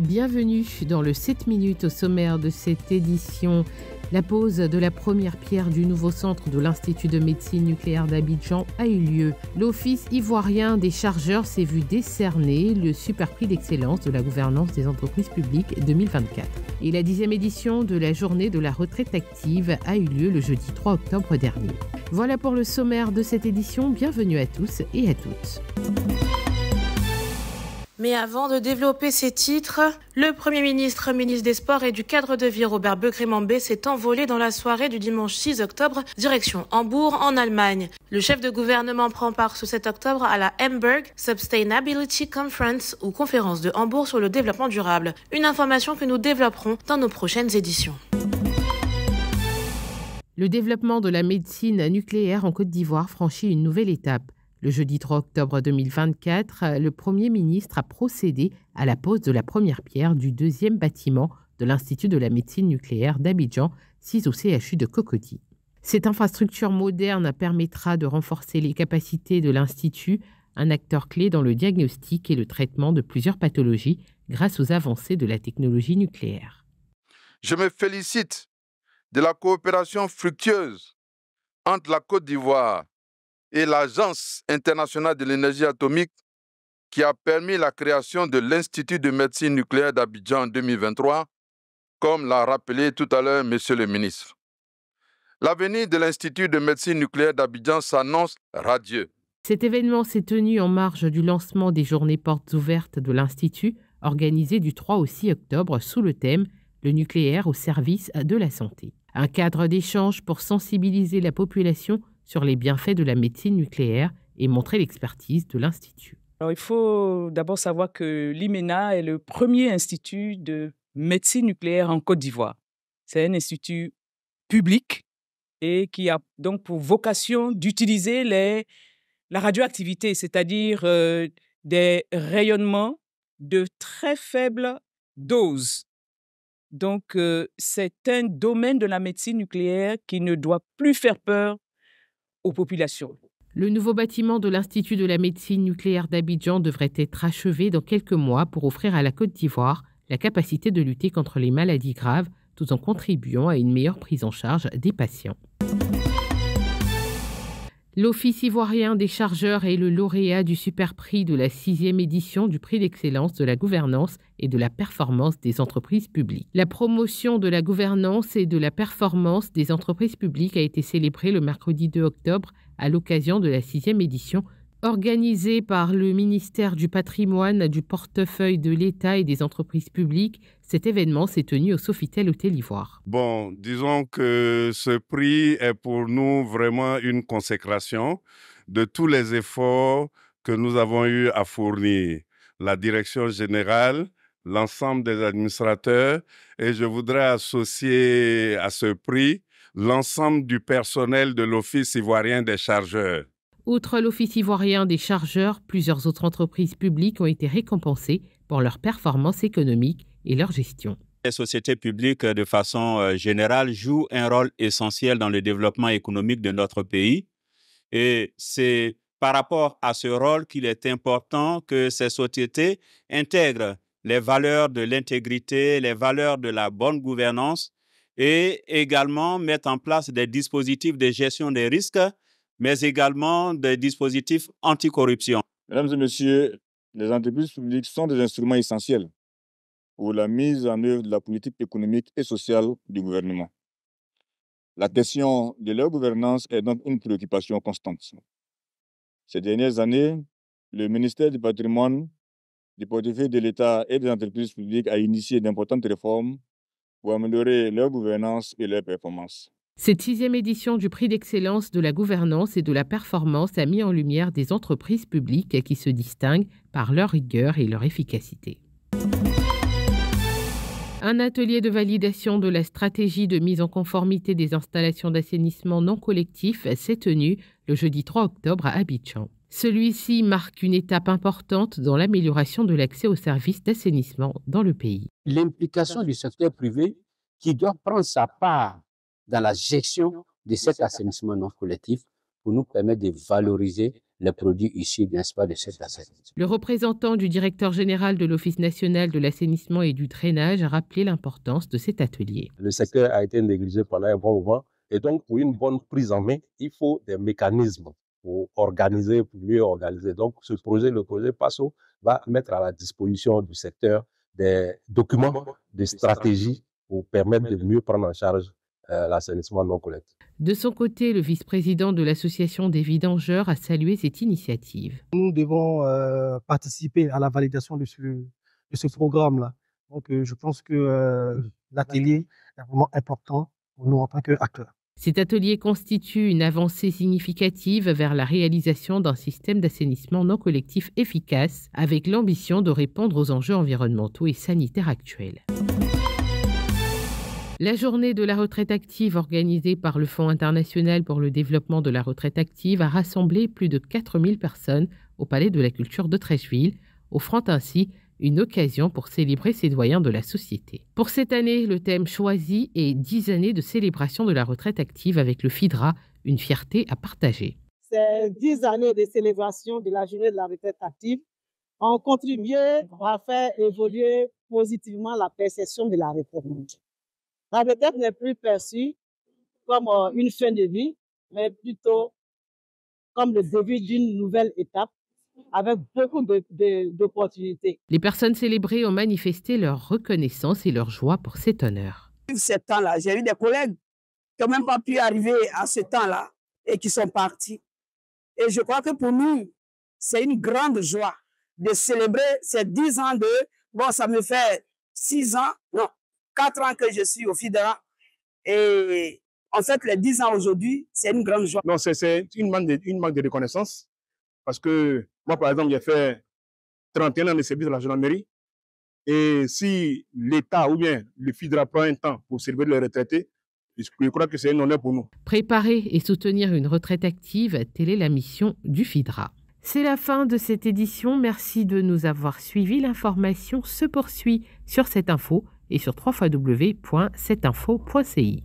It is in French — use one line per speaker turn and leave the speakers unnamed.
bienvenue dans le 7 minutes au sommaire de cette édition. La pose de la première pierre du nouveau centre de l'Institut de médecine nucléaire d'Abidjan a eu lieu. L'Office ivoirien des chargeurs s'est vu décerner le super prix d'excellence de la gouvernance des entreprises publiques 2024. Et la dixième édition de la journée de la retraite active a eu lieu le jeudi 3 octobre dernier. Voilà pour le sommaire de cette édition. Bienvenue à tous et à toutes. Mais avant de développer ces titres, le Premier ministre, ministre des Sports et du cadre de vie Robert Beugré-Mambé s'est envolé dans la soirée du dimanche 6 octobre, direction Hambourg, en Allemagne. Le chef de gouvernement prend part ce 7 octobre à la Hamburg Sustainability Conference, ou conférence de Hambourg sur le développement durable. Une information que nous développerons dans nos prochaines éditions. Le développement de la médecine nucléaire en Côte d'Ivoire franchit une nouvelle étape. Le jeudi 3 octobre 2024, euh, le Premier ministre a procédé à la pose de la première pierre du deuxième bâtiment de l'Institut de la médecine nucléaire d'Abidjan, 6 au CHU de Cocody. Cette infrastructure moderne permettra de renforcer les capacités de l'Institut, un acteur clé dans le diagnostic et le traitement de plusieurs pathologies grâce aux avancées de la technologie nucléaire. Je me félicite de la coopération fructueuse entre la Côte d'Ivoire et l'Agence internationale de l'énergie atomique qui a permis la création de l'Institut de médecine nucléaire d'Abidjan en 2023, comme l'a rappelé tout à l'heure Monsieur le ministre. L'avenir de l'Institut de médecine nucléaire d'Abidjan s'annonce radieux. Cet événement s'est tenu en marge du lancement des journées portes ouvertes de l'Institut, organisées du 3 au 6 octobre sous le thème Le nucléaire au service de la santé. Un cadre d'échange pour sensibiliser la population sur les bienfaits de la médecine nucléaire et montrer l'expertise de l'Institut. il faut d'abord savoir que l'IMENA est le premier institut de médecine nucléaire en Côte d'Ivoire. C'est un institut public et qui a donc pour vocation d'utiliser la radioactivité, c'est-à-dire euh, des rayonnements de très faibles doses. Donc, euh, c'est un domaine de la médecine nucléaire qui ne doit plus faire peur aux populations. Le nouveau bâtiment de l'Institut de la médecine nucléaire d'Abidjan devrait être achevé dans quelques mois pour offrir à la Côte d'Ivoire la capacité de lutter contre les maladies graves tout en contribuant à une meilleure prise en charge des patients. L'Office ivoirien des chargeurs est le lauréat du super prix de la sixième édition du prix d'excellence de la gouvernance et de la performance des entreprises publiques. La promotion de la gouvernance et de la performance des entreprises publiques a été célébrée le mercredi 2 octobre à l'occasion de la sixième édition Organisé par le ministère du patrimoine, du portefeuille de l'État et des entreprises publiques, cet événement s'est tenu au Sofitel Hôtel Ivoire. Bon, disons que ce prix est pour nous vraiment une consécration de tous les efforts que nous avons eu à fournir. La direction générale, l'ensemble des administrateurs et je voudrais associer à ce prix l'ensemble du personnel de l'Office ivoirien des chargeurs. Outre l'Office ivoirien des chargeurs, plusieurs autres entreprises publiques ont été récompensées pour leur performance économique et leur gestion. Les sociétés publiques, de façon euh, générale, jouent un rôle essentiel dans le développement économique de notre pays. Et c'est par rapport à ce rôle qu'il est important que ces sociétés intègrent les valeurs de l'intégrité, les valeurs de la bonne gouvernance et également mettent en place des dispositifs de gestion des risques mais également des dispositifs anticorruption. Mesdames et messieurs, les entreprises publiques sont des instruments essentiels pour la mise en œuvre de la politique économique et sociale du gouvernement. La question de leur gouvernance est donc une préoccupation constante. Ces dernières années, le ministère du patrimoine, du portefeuille de l'État et des entreprises publiques a initié d'importantes réformes pour améliorer leur gouvernance et leur performance. Cette sixième édition du prix d'excellence de la gouvernance et de la performance a mis en lumière des entreprises publiques qui se distinguent par leur rigueur et leur efficacité. Un atelier de validation de la stratégie de mise en conformité des installations d'assainissement non collectif s'est tenu le jeudi 3 octobre à Abidjan. Celui-ci marque une étape importante dans l'amélioration de l'accès aux services d'assainissement dans le pays. L'implication du secteur privé qui doit prendre sa part dans la gestion de cet assainissement non collectif pour nous permettre de valoriser les produits issus, n'est-ce de cet assainissement. Le représentant du directeur général de l'Office national de l'assainissement et du drainage a rappelé l'importance de cet atelier. Le secteur a été négligé pendant un bon moment. Et donc, pour une bonne prise en main, il faut des mécanismes pour organiser, pour mieux organiser. Donc, ce projet, le projet PASSO, va mettre à la disposition du secteur des documents, des stratégies pour permettre de mieux prendre en charge euh, l'assainissement non collectif. De son côté, le vice-président de l'association des vidangeurs a salué cette initiative. Nous devons euh, participer à la validation de ce, programme-là. Donc, euh, je pense que l'atelier est vraiment important pour nous en tant qu'acteurs. Cet atelier constitue une avancée significative vers la réalisation d'un système d'assainissement non collectif efficace, avec l'ambition de répondre aux enjeux environnementaux et sanitaires actuels. La journée de la retraite active organisée par le Fonds international pour le développement de la retraite active a rassemblé plus de 4000 personnes au Palais de la Culture de Trècheville, offrant ainsi une occasion pour célébrer ses doyens de la société. Pour cette année, le thème choisi est 10 années de célébration de la retraite active avec le FIDRA, une fierté à partager. Ces 10 années de célébration de la journée de la retraite active ont contribué à faire évoluer positivement la perception de la retraite. La tête n'est plus perçue comme euh, une fin de vie, mais plutôt comme le début d'une nouvelle étape avec beaucoup d'opportunités. Les personnes célébrées ont manifesté leur reconnaissance et leur joie pour cet honneur. Ce temps-là, j'ai eu des collègues qui n'ont même pas pu arriver à ce temps-là et qui sont partis. Et je crois que pour nous, c'est une grande joie de célébrer ces dix ans de... Bon, ça me fait six ans, non, quatre ans que je suis au FIDRA Et en fait, les dix ans aujourd'hui, c'est une grande joie. Non, c'est une, manque de, une manque de reconnaissance. Parce que moi, par exemple, j'ai fait 31 ans de service à la gendarmerie. Et si l'État ou bien le FIDRA prend un temps pour servir les retraités, je crois que c'est un honneur pour nous. Préparer et soutenir une retraite active, telle est la mission du FIDRA. C'est la fin de cette édition. Merci de nous avoir suivis. L'information se poursuit sur cette info et sur 3 fw7